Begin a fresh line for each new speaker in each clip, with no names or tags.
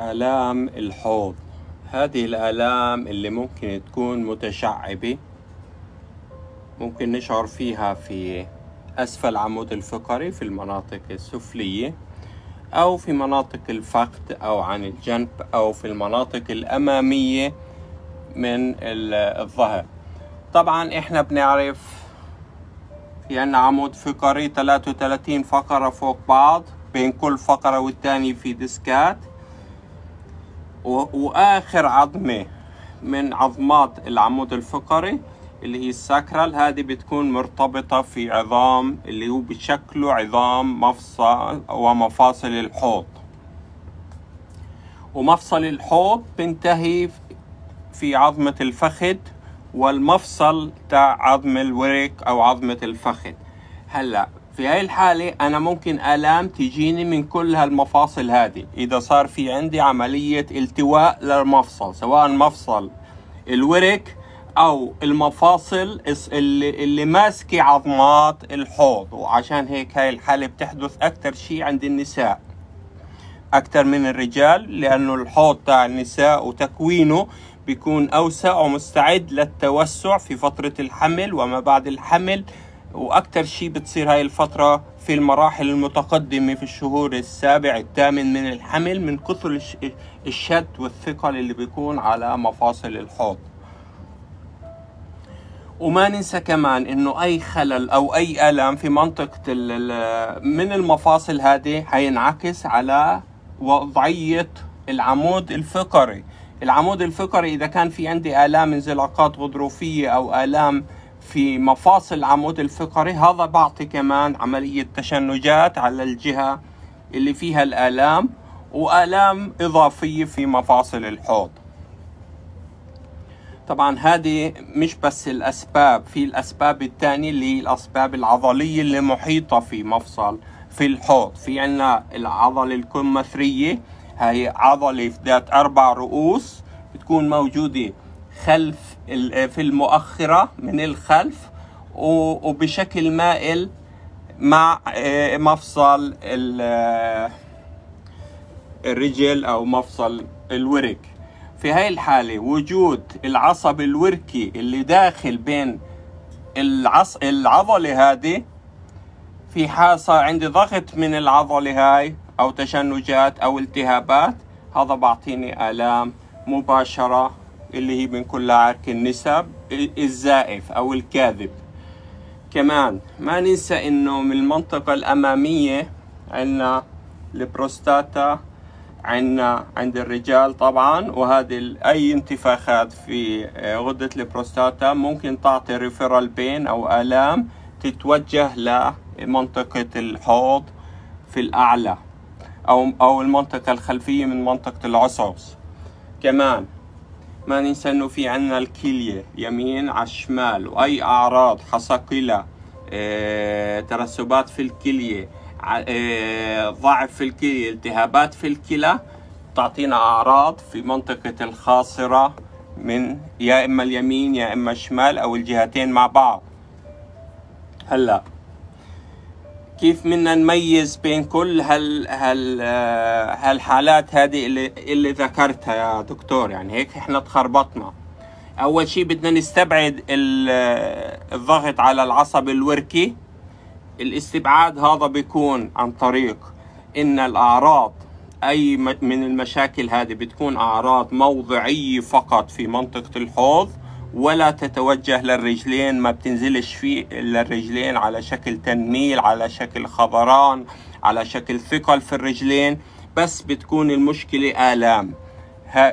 آلام الحوض هذه الآلام اللي ممكن تكون متشعبة ممكن نشعر فيها في أسفل عمود الفقري في المناطق السفلية أو في مناطق الفخذ أو عن الجنب أو في المناطق الأمامية من الظهر طبعا إحنا بنعرف في عنا عمود فقري 33 فقرة فوق بعض بين كل فقرة والتاني في ديسكات واخر عظمه من عظمات العمود الفقري اللي هي الساكرال هذه بتكون مرتبطة في عظام اللي هو بشكله عظام مفصل ومفاصل الحوض ومفصل الحوض بنتهي في عظمة الفخذ والمفصل تاع عظم الورك أو عظمة الفخذ هلأ في هاي الحالة أنا ممكن آلام تجيني من كل هالمفاصل هذه إذا صار في عندي عملية التواء للمفصل سواء مفصل الورك أو المفاصل اللي, اللي ماسكة عظمات الحوض وعشان هيك هاي الحالة بتحدث أكثر شيء عند النساء أكثر من الرجال لأنه الحوض تاع النساء وتكوينه بيكون أوسع ومستعد للتوسع في فترة الحمل وما بعد الحمل واكثر شيء بتصير هاي الفتره في المراحل المتقدمه في الشهور السابع الثامن من الحمل من كثر الشد والثقل اللي بيكون على مفاصل الحوض وما ننسى كمان انه اي خلل او اي الم في منطقه من المفاصل هذه حينعكس على وضعيه العمود الفقري العمود الفقري اذا كان في عندي الام انزلاقات غضروفيه او الام آه في مفاصل العمود الفقري هذا بعطي كمان عملية تشنجات على الجهة اللي فيها الآلام وآلام إضافية في مفاصل الحوض طبعا هذه مش بس الأسباب في الأسباب الثانية اللي هي الأسباب العضلية اللي محيطة في مفصل في الحوض في عنا العضلة الكمثرية هي عضلة ذات أربع رؤوس بتكون موجودة خلف آه، في المؤخرة من الخلف وبشكل مائل مع آه، مفصل آه، الرجل أو مفصل الورك في هاي الحالة وجود العصب الوركي اللي داخل بين العص... العضلة هذه في حال صار عندي ضغط من العضلة هاي أو تشنجات أو التهابات هذا بعطيني آلام مباشرة اللي هي بنقول لها عرك النسب الزائف أو الكاذب كمان ما ننسى إنه من المنطقة الأمامية عندنا البروستاتا عندنا عند الرجال طبعا وهذه أي انتفاخات في آه، غدة البروستاتا ممكن تعطي ريفرال بين أو آلام تتوجه لمنطقة الحوض في الأعلى أو أو المنطقة الخلفية من منطقة العصعص كمان ما ننسى انه في عنا الكلية يمين على الشمال واي اعراض حصقلة آه، ترسبات في الكلية آه، ضعف في الكلية التهابات في الكلى تعطينا اعراض في منطقة الخاصرة من يا اما اليمين يا اما الشمال او الجهتين مع بعض هلا كيف بدنا نميز بين كل هال هال آه، هالحالات هذه اللي اللي ذكرتها يا دكتور يعني هيك احنا تخربطنا اول شيء بدنا نستبعد آه، الضغط على العصب الوركي الاستبعاد هذا بيكون عن طريق ان الاعراض اي من المشاكل هذه بتكون اعراض موضعيه فقط في منطقه الحوض ولا تتوجه للرجلين ما بتنزلش فيه للرجلين على شكل تنميل على شكل خضران على شكل ثقل في الرجلين بس بتكون المشكلة آلام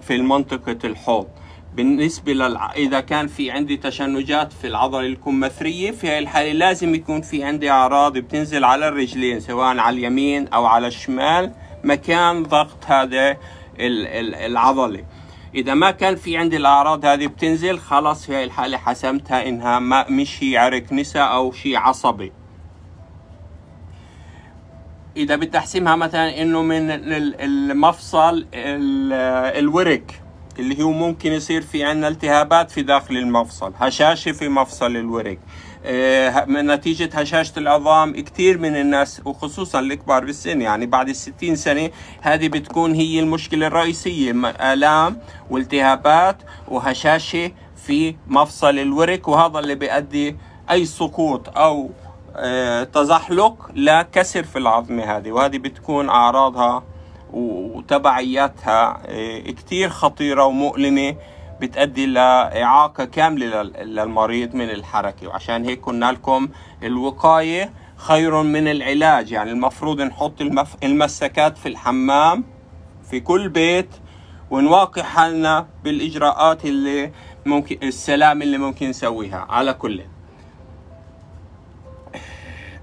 في منطقة الحوض بالنسبة لل... إذا كان في عندي تشنجات في العضلة الكمثرية في هاي الحالة لازم يكون في عندي أعراض بتنزل على الرجلين سواء على اليمين أو على الشمال مكان ضغط هذا العضلة اذا ما كان في عندي الاعراض هذه بتنزل خلاص في هاي الحاله حسمتها انها ما مش هي عرق نساء او شيء عصبي اذا بدي احسمها مثلا انه من المفصل الورك اللي هو ممكن يصير في عندنا التهابات في داخل المفصل هشاشه في مفصل الورك آه، من نتيجة هشاشة العظام كثير من الناس وخصوصا الكبار بالسن يعني بعد الستين سنة هذه بتكون هي المشكلة الرئيسية آلام والتهابات وهشاشة في مفصل الورك وهذا اللي بيؤدي أي سقوط أو آه، تزحلق لكسر في العظمة هذه وهذه بتكون أعراضها وتبعياتها آه، كثير خطيرة ومؤلمة بتؤدي لإعاقة كاملة للمريض من الحركة وعشان هيك قلنا لكم الوقاية خير من العلاج يعني المفروض نحط المف... المسكات في الحمام في كل بيت ونواقي حالنا بالإجراءات اللي ممكن السلام اللي ممكن نسويها على كل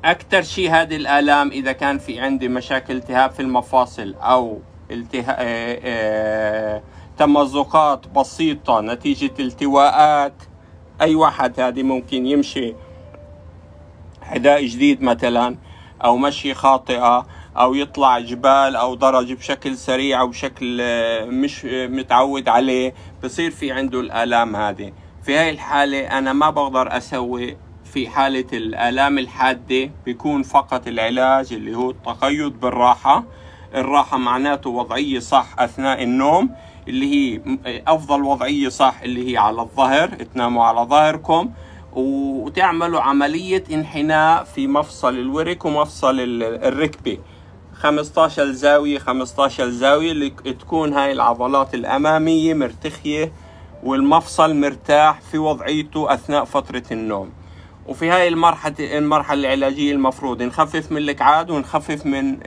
أكثر شيء هذه الآلام إذا كان في عندي مشاكل التهاب في المفاصل أو التها... آه، آه، تمزقات بسيطة نتيجة التواءات أي واحد هذه ممكن يمشي حذاء جديد مثلا أو مشي خاطئة أو يطلع جبال أو درج بشكل سريع أو بشكل آه، مش آه، متعود عليه بصير في عنده الآلام هذه في هاي الحالة أنا ما بقدر أسوي في حالة الآلام الحادة بيكون فقط العلاج اللي هو التقيد بالراحة الراحة معناته وضعية صح أثناء النوم اللي هي افضل وضعيه صح اللي هي على الظهر تناموا على ظهركم وتعملوا عمليه انحناء في مفصل الورك ومفصل الركبه 15 زاويه 15 زاويه اللي تكون هاي العضلات الاماميه مرتخيه والمفصل مرتاح في وضعيته اثناء فتره النوم وفي هاي المرحلة المرحلة العلاجية المفروض نخفف من الإكعاد ونخفف من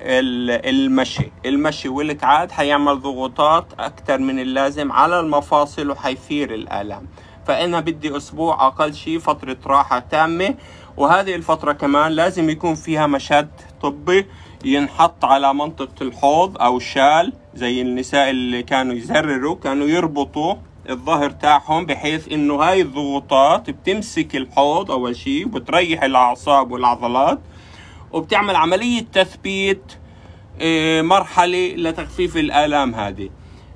المشي المشي والإكعاد حيعمل ضغوطات اكثر من اللازم على المفاصل وحيثير الآلام فأنا بدي أسبوع أقل شيء فترة راحة تامة وهذه الفترة كمان لازم يكون فيها مشهد طبي ينحط على منطقة الحوض أو الشال زي النساء اللي كانوا يزرروا كانوا يربطوا الظهر تاعهم بحيث انه هاي الضغوطات بتمسك الحوض اول شيء وبتريح الاعصاب والعضلات وبتعمل عملية تثبيت آه، مرحلة لتخفيف الآلام هذه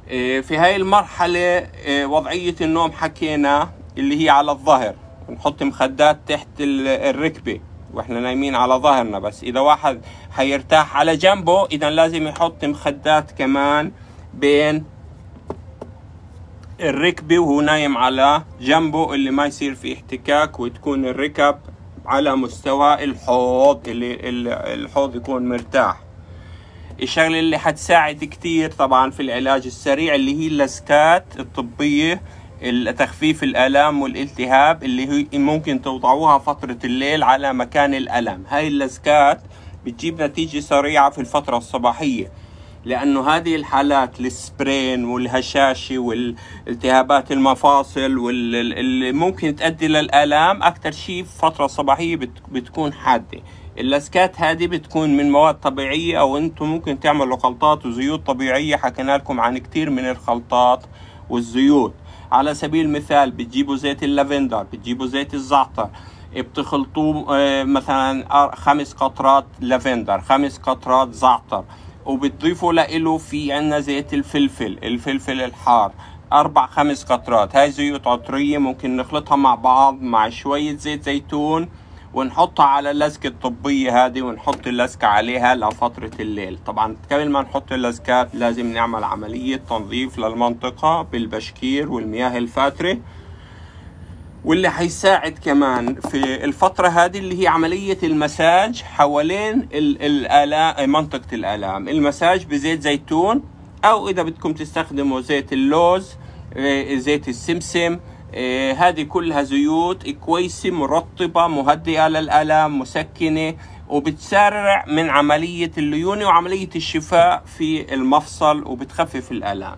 آه، في هاي المرحلة آه، وضعية النوم حكينا اللي هي على الظهر ونحط مخدات تحت الركبة واحنا نايمين على ظهرنا بس اذا واحد حيرتاح على جنبه اذا لازم يحط مخدات كمان بين الركبة وهو نايم على جنبه اللي ما يصير في احتكاك وتكون الركب على مستوى الحوض اللي الحوض يكون مرتاح الشغلة اللي حتساعد كتير طبعا في العلاج السريع اللي هي اللسكات الطبية تخفيف الآلام والالتهاب اللي هي ممكن توضعوها فترة الليل على مكان الألم هاي اللزكات بتجيب نتيجة سريعة في الفترة الصباحية لانه هذه الحالات السبرين والهشاشه والالتهابات المفاصل واللي ممكن تؤدي للالام اكثر شيء فتره صباحيه بتكون حاده اللاسكات هذه بتكون من مواد طبيعيه او انتم ممكن تعملوا خلطات وزيوت طبيعيه حكينا لكم عن كثير من الخلطات والزيوت على سبيل المثال بتجيبوا زيت اللافندر بتجيبوا زيت الزعتر بتخلطوه آه، مثلا خمس قطرات لافندر خمس قطرات زعتر وبتضيفوا له في عنا زيت الفلفل الفلفل الحار أربع خمس قطرات هاي زيوت عطرية ممكن نخلطها مع بعض مع شوية زيت زيتون ونحطها على اللزكة الطبية هذه ونحط اللزكة عليها لفترة الليل طبعا قبل ما نحط اللزكات لازم نعمل عملية تنظيف للمنطقة بالبشكير والمياه الفاترة واللي هيساعد كمان في الفترة هذه اللي هي عملية المساج حوالين الآلام منطقة الآلام المساج بزيت زيتون أو إذا بدكم تستخدموا زيت اللوز آه، زيت السمسم آه، هذه كلها زيوت كويسة مرطبة مهدئة للآلام مسكنة وبتسرع من عملية الليونة وعملية الشفاء في المفصل وبتخفف الآلام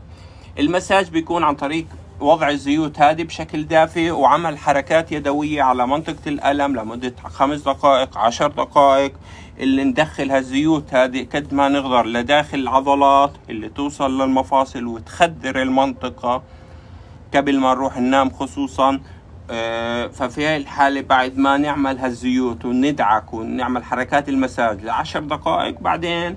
المساج بيكون عن طريق وضع الزيوت هذه بشكل دافئ وعمل حركات يدوية على منطقة الألم لمدة خمس دقائق عشر دقائق اللي ندخل هالزيوت هذه قد ما نقدر لداخل العضلات اللي توصل للمفاصل وتخدر المنطقة قبل ما نروح ننام خصوصا آه، ففي هاي الحالة بعد ما نعمل هالزيوت وندعك ونعمل حركات المساج لعشر دقائق بعدين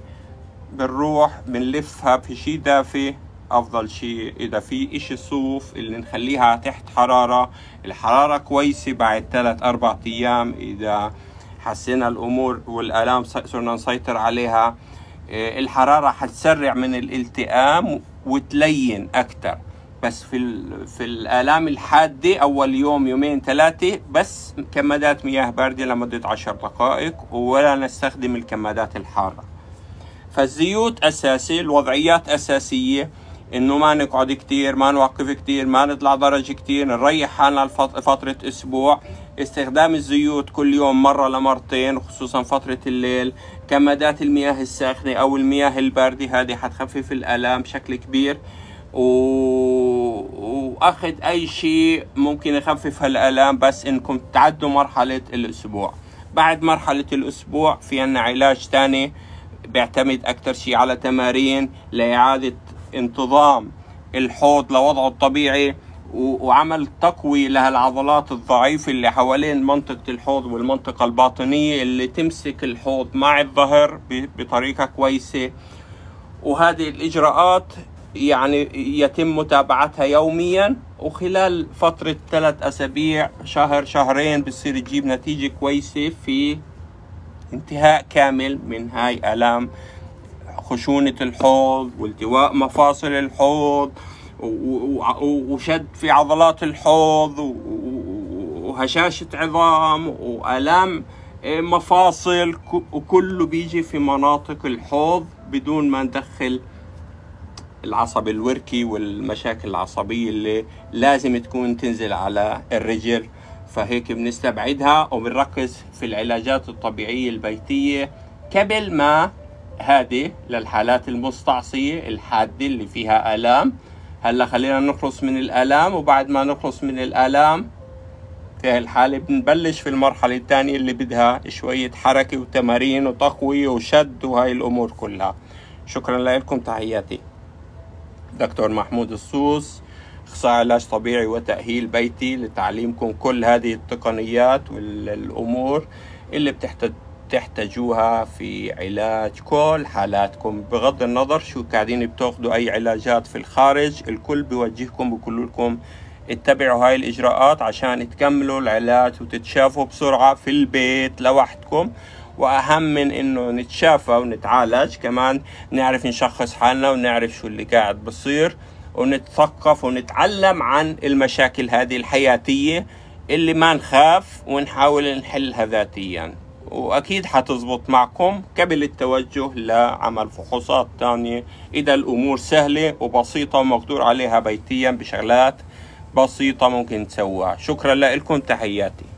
بنروح بنلفها في شي دافئ افضل شيء اذا في اشي صوف اللي نخليها تحت حرارة الحرارة كويسة بعد ثلاث اربع ايام اذا حسينا الامور والالام صرنا نسيطر عليها إيه، الحرارة حتسرع من الالتئام وتلين اكتر بس في في الالام الحاده اول يوم يومين ثلاثه بس كمادات مياه بارده لمده عشر دقائق ولا نستخدم الكمادات الحاره فالزيوت اساسي الوضعيات اساسيه انه ما نقعد كتير ما نوقف كتير ما نطلع درجة كتير نريح حالنا لفترة اسبوع استخدام الزيوت كل يوم مرة لمرتين خصوصا فترة الليل كمادات المياه الساخنة او المياه الباردة هذه حتخفف الالام بشكل كبير و... واخذ اي شيء ممكن يخفف هالالام بس انكم تعدوا مرحلة الاسبوع بعد مرحلة الاسبوع في عنا علاج تاني بيعتمد اكثر شيء على تمارين لاعادة انتظام الحوض لوضعه الطبيعي وعمل تقوي لهالعضلات الضعيفة اللي حوالين منطقة الحوض والمنطقة الباطنية اللي تمسك الحوض مع الظهر بطريقة كويسة وهذه الإجراءات يعني يتم متابعتها يوميا وخلال فترة ثلاث أسابيع شهر شهرين بصير تجيب نتيجة كويسة في انتهاء كامل من هاي آلام خشونة الحوض والتواء مفاصل الحوض وشد في عضلات الحوض وهشاشة عظام وآلام إيه، مفاصل وكله بيجي في مناطق الحوض بدون ما ندخل العصب الوركي والمشاكل العصبية اللي لازم تكون تنزل على الرجل فهيك بنستبعدها وبنركز في العلاجات الطبيعية البيتية قبل ما هذه للحالات المستعصية الحادة اللي فيها آلام هلا خلينا نخلص من الآلام وبعد ما نخلص من الآلام في هالحالة بنبلش في المرحلة الثانية اللي بدها شوية حركة وتمارين وتقوية وشد وهاي الأمور كلها شكرا لكم تحياتي دكتور محمود السوس اخصائي علاج طبيعي وتأهيل بيتي لتعليمكم كل هذه التقنيات والامور اللي بتحتاج تحتاجوها في علاج كل حالاتكم بغض النظر شو قاعدين بتاخذوا أي علاجات في الخارج الكل بوجهكم بقول لكم اتبعوا هاي الإجراءات عشان تكملوا العلاج وتتشافوا بسرعة في البيت لوحدكم واهم من انه نتشافى ونتعالج كمان نعرف نشخص حالنا ونعرف شو اللي قاعد بصير ونتثقف ونتعلم عن المشاكل هذه الحياتيه اللي ما نخاف ونحاول نحلها ذاتيا واكيد حتزبط معكم قبل التوجه لعمل فحوصات تانية اذا الامور سهلة وبسيطة ومقدور عليها بيتيا بشغلات بسيطة ممكن تسوها شكرا لكم تحياتي